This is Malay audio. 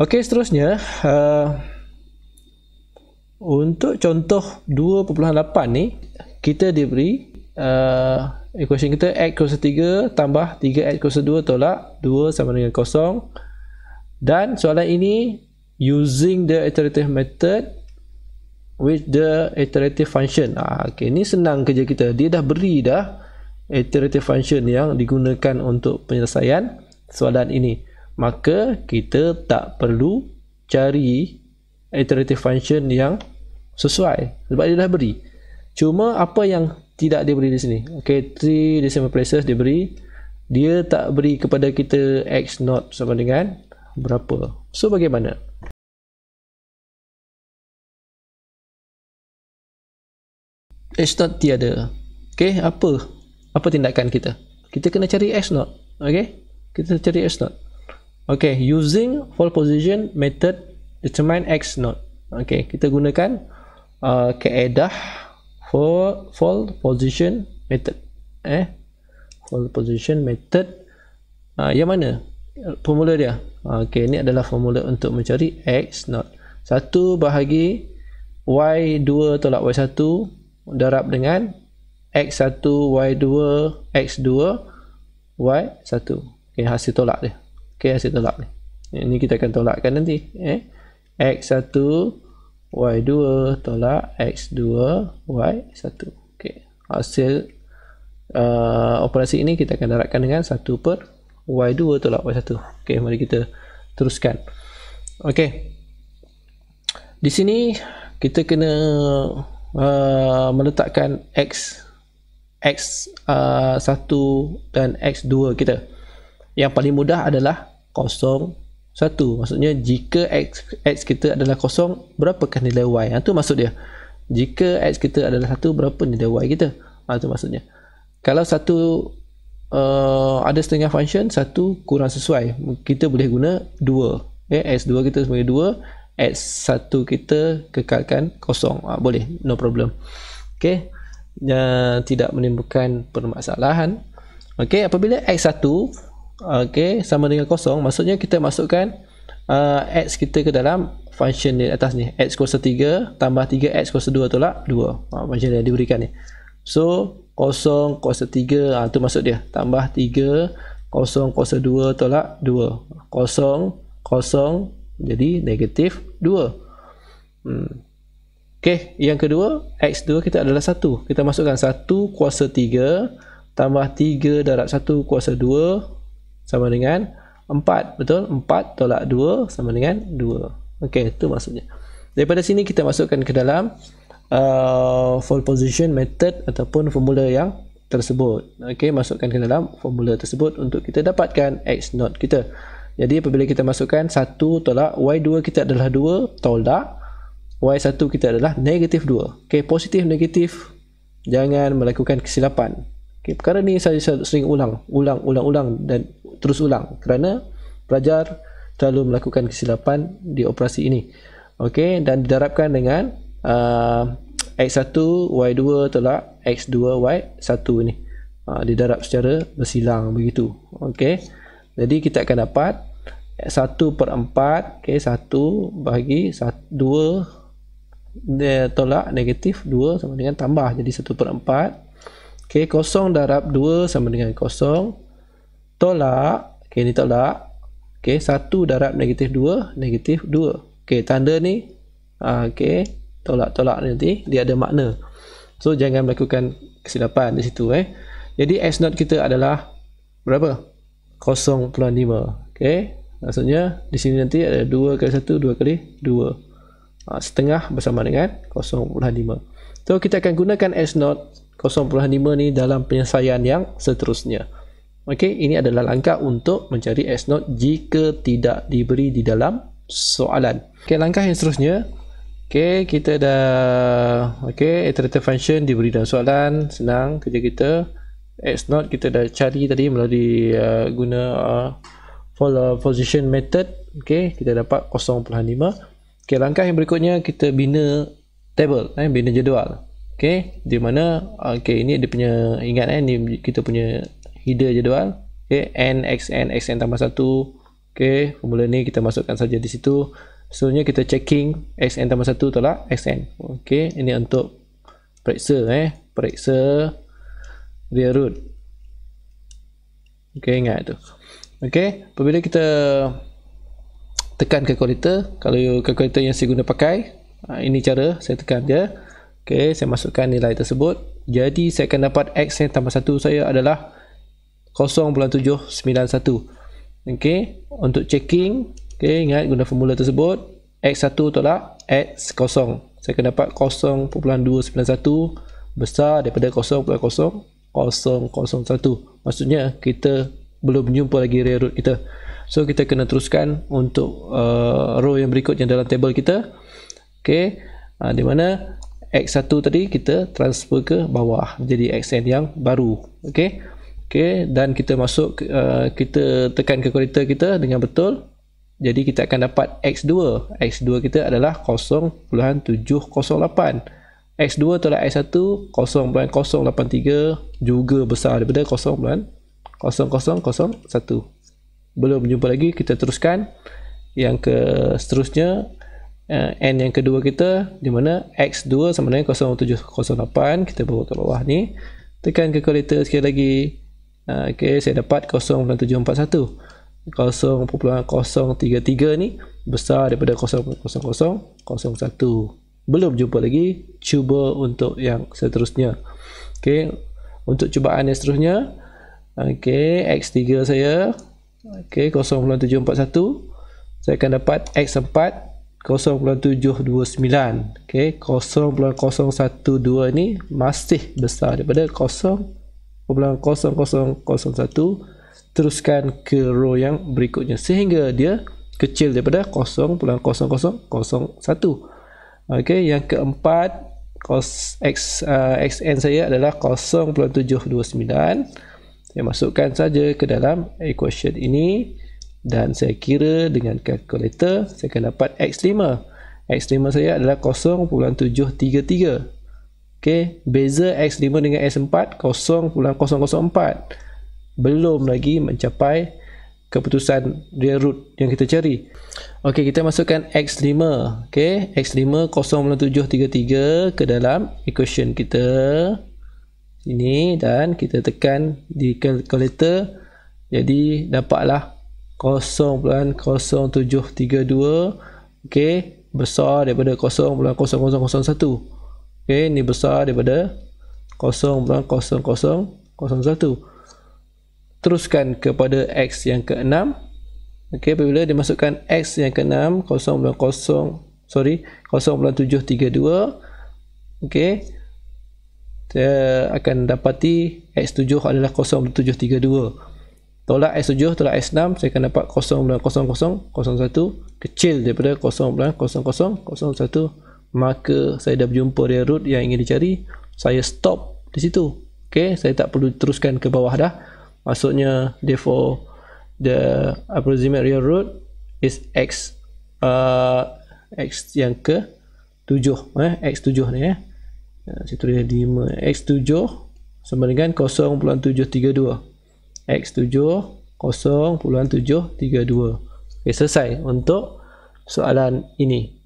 Okey, seterusnya uh, untuk contoh 2.8 ni kita diberi uh, equation kita x kuasa 3 tambah 3x kuasa 2 tolak 2 sama dengan kosong dan soalan ini using the iterative method with the iterative function ah, ok ni senang kerja kita dia dah beri dah iterative function yang digunakan untuk penyelesaian soalan ini maka kita tak perlu cari iterative function yang sesuai sebab dia dah beri cuma apa yang tidak dia beri di sini ok 3 decimal places dia beri dia tak beri kepada kita x not sama dengan berapa so bagaimana x not tiada ok apa apa tindakan kita kita kena cari x not ok kita cari x not Okay, using fall position method determine X not. Okay, kita gunakan uh, keedah for fall position method. Eh, fall position method. Uh, yang mana? Formula dia. Okay, ini adalah formula untuk mencari X not. Satu bahagi Y2 tolak Y1 darab dengan X1, Y2, X2, Y1. Okay, hasil tolak dia ok hasil tolak ni ini eh, kita akan tolakkan nanti eh? x1 y2 tolak x2 y1 ok hasil uh, operasi ini kita akan daratkan dengan 1 per y2 tolak y1 ok mari kita teruskan ok di sini kita kena uh, meletakkan x x uh, dan x 2 kita yang paling mudah adalah kosong satu maksudnya jika x x kita adalah kosong berapakah nilai y ha, tu maksud dia jika x kita adalah satu berapa nilai y kita ha, tu maksudnya kalau satu uh, ada setengah function satu kurang sesuai kita boleh guna dua okay, eh, x dua kita sebagai dua x satu kita kekalkan kosong ha, boleh no problem okay uh, ya, tidak menimbulkan permasalahan okay apabila x satu Okey sama dengan kosong maksudnya kita masukkan uh, x kita ke dalam function di atas ni x kuasa 3 tambah 3 x kuasa 2 tolak 2 uh, macam yang diberikan ni so kosong kuasa 3 uh, ha, tu maksud dia tambah 3 kosong kuasa 2 tolak 2 kosong kosong jadi negatif 2 hmm. Okey, yang kedua, x2 kita adalah 1. Kita masukkan 1 kuasa 3 tambah 3 darab 1 kuasa 2 sama dengan 4 betul 4 tolak 2 sama dengan 2 ok itu maksudnya daripada sini kita masukkan ke dalam uh, full position method ataupun formula yang tersebut ok masukkan ke dalam formula tersebut untuk kita dapatkan x not kita jadi apabila kita masukkan 1 tolak y2 kita adalah 2 tolak y1 kita adalah negatif 2 ok positif negatif jangan melakukan kesilapan ok perkara ni saya sering ulang ulang ulang ulang dan terus ulang kerana pelajar terlalu melakukan kesilapan di operasi ini. Okey dan didarabkan dengan uh, x1 y2 tolak x2 y1 ini. Uh, didarab secara bersilang begitu. Okey. Jadi kita akan dapat 1 per 4 okay, 1 bahagi 2 de, tolak negatif 2 sama dengan tambah jadi 1 per 4 okay, kosong darab 2 sama dengan kosong tolak okey ni tolak okey 1 darab negatif 2 negatif 2 okey tanda ni uh, okey tolak tolak nanti dia ada makna so jangan melakukan kesilapan di situ eh jadi s not kita adalah berapa 0.5 okey maksudnya di sini nanti ada 2 kali 1 2 kali 2 ah, setengah bersama dengan 0.5 so kita akan gunakan S0 0.5 ni dalam penyelesaian yang seterusnya Okey, ini adalah langkah untuk mencari S note jika tidak diberi di dalam soalan. Okey, langkah yang seterusnya. Okey, kita dah okey, iterative function diberi dalam soalan, senang kerja kita. S note kita dah cari tadi melalui uh, guna uh, for uh, position method. Okey, kita dapat 0.5. Okey, langkah yang berikutnya kita bina table, eh bina jadual. Okey, di mana uh, okey, ini dia punya ingat eh ni kita punya header jadual okay, n xn n tambah 1 okay, formula ni kita masukkan saja di situ seterusnya kita checking x n tambah 1 tolak n, okay, ini untuk periksa eh, periksa real root ok ingat tu ok apabila kita tekan calculator kalau calculator yang saya guna pakai ah, ini cara saya tekan dia ok saya masukkan nilai tersebut jadi saya akan dapat x yang tambah 1 saya adalah 0.0 0.791 ok untuk checking ok ingat guna formula tersebut x1 tolak x0 saya akan dapat 0.291 besar daripada 0.00001 maksudnya kita belum jumpa lagi rear root kita so kita kena teruskan untuk uh, row yang berikut yang dalam table kita ok uh, di mana x1 tadi kita transfer ke bawah jadi xn yang baru ok ok okay, dan kita masuk uh, kita tekan ke kualiti kita dengan betul jadi kita akan dapat X2 X2 kita adalah 0.708 X2 tolak X1 0.083 juga besar daripada 0.0001 belum jumpa lagi kita teruskan yang ke seterusnya uh, N yang kedua kita di mana X2 sama dengan 0.708 kita bawa ke bawah ni tekan ke kualiti sekali lagi Ah, okay, saya dapat 0.741 0.033 ni besar daripada 0.001. belum jumpa lagi cuba untuk yang seterusnya okay, untuk cubaan yang seterusnya okay, X3 saya okay, 0.741 saya akan dapat X4 0.729 okay, 0.012 ni masih besar daripada 0.0 0.0001 teruskan ke row yang berikutnya sehingga dia kecil daripada 0.0001 ok yang keempat cos x uh, xn saya adalah 0.729 saya masukkan saja ke dalam equation ini dan saya kira dengan kalkulator saya akan dapat x5 x5 saya adalah 0.733 Okey, beza X5 dengan X4 0.004 belum lagi mencapai keputusan real root yang kita cari. Okey, kita masukkan X5. Okey, X5 0.733 ke dalam equation kita ini dan kita tekan di calculator jadi dapatlah 0.0732 okey besar daripada 0.0001 Okey, ni besar daripada 0.0001 teruskan kepada x yang ke-6 ok, apabila dimasukkan x yang ke-6 0.0 sorry, 0.0732 okey, saya akan dapati x7 adalah 0.732. tolak x7, tolak x6 saya akan dapat 0.0001 kecil daripada 0.0001 maka saya dah berjumpa dia route yang ingin dicari saya stop di situ okey saya tak perlu teruskan ke bawah dah maksudnya therefore the approximate real route is x uh, x yang ke 7 eh x 7 ni eh ya, situ dia 5 x 7 sama dengan 0.732 x 7 0.732 okey selesai untuk soalan ini